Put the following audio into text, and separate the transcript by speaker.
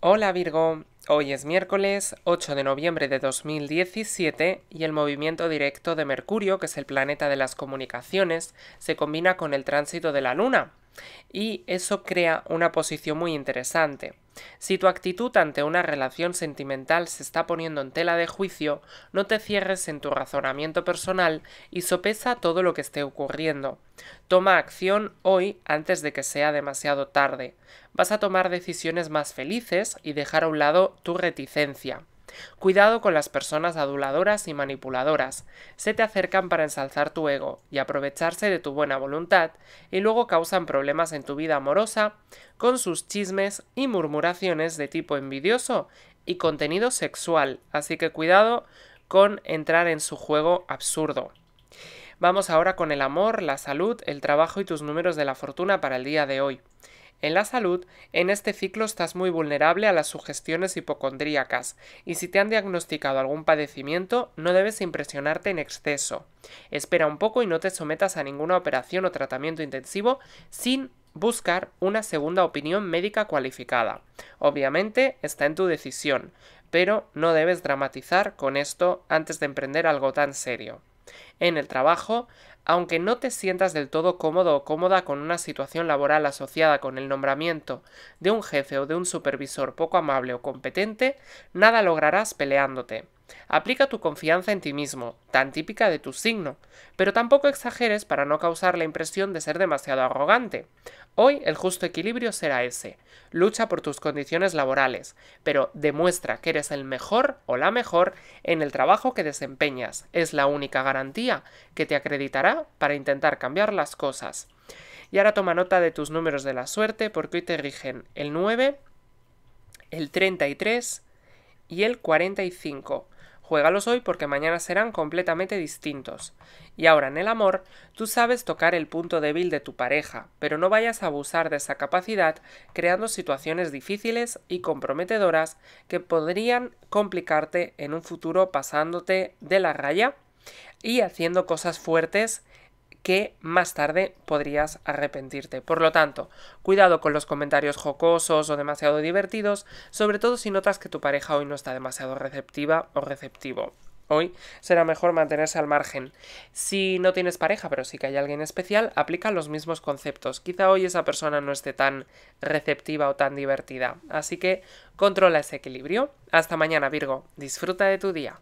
Speaker 1: Hola Virgo, hoy es miércoles 8 de noviembre de 2017 y el movimiento directo de Mercurio, que es el planeta de las comunicaciones, se combina con el tránsito de la Luna y eso crea una posición muy interesante. Si tu actitud ante una relación sentimental se está poniendo en tela de juicio, no te cierres en tu razonamiento personal y sopesa todo lo que esté ocurriendo. Toma acción hoy antes de que sea demasiado tarde. Vas a tomar decisiones más felices y dejar a un lado tu reticencia. Cuidado con las personas aduladoras y manipuladoras. Se te acercan para ensalzar tu ego y aprovecharse de tu buena voluntad y luego causan problemas en tu vida amorosa con sus chismes y murmuraciones de tipo envidioso y contenido sexual. Así que cuidado con entrar en su juego absurdo. Vamos ahora con el amor, la salud, el trabajo y tus números de la fortuna para el día de hoy. En la salud, en este ciclo estás muy vulnerable a las sugestiones hipocondríacas y si te han diagnosticado algún padecimiento, no debes impresionarte en exceso. Espera un poco y no te sometas a ninguna operación o tratamiento intensivo sin buscar una segunda opinión médica cualificada. Obviamente está en tu decisión, pero no debes dramatizar con esto antes de emprender algo tan serio. En el trabajo, aunque no te sientas del todo cómodo o cómoda con una situación laboral asociada con el nombramiento de un jefe o de un supervisor poco amable o competente, nada lograrás peleándote. Aplica tu confianza en ti mismo, tan típica de tu signo, pero tampoco exageres para no causar la impresión de ser demasiado arrogante. Hoy el justo equilibrio será ese. Lucha por tus condiciones laborales, pero demuestra que eres el mejor o la mejor en el trabajo que desempeñas. Es la única garantía que te acreditará para intentar cambiar las cosas. Y ahora toma nota de tus números de la suerte porque hoy te rigen el 9, el 33 y el 45. Juégalos hoy porque mañana serán completamente distintos. Y ahora en el amor, tú sabes tocar el punto débil de tu pareja, pero no vayas a abusar de esa capacidad creando situaciones difíciles y comprometedoras que podrían complicarte en un futuro pasándote de la raya y haciendo cosas fuertes que más tarde podrías arrepentirte. Por lo tanto, cuidado con los comentarios jocosos o demasiado divertidos, sobre todo si notas que tu pareja hoy no está demasiado receptiva o receptivo. Hoy será mejor mantenerse al margen. Si no tienes pareja, pero sí que hay alguien especial, aplica los mismos conceptos. Quizá hoy esa persona no esté tan receptiva o tan divertida. Así que controla ese equilibrio. Hasta mañana, Virgo. Disfruta de tu día.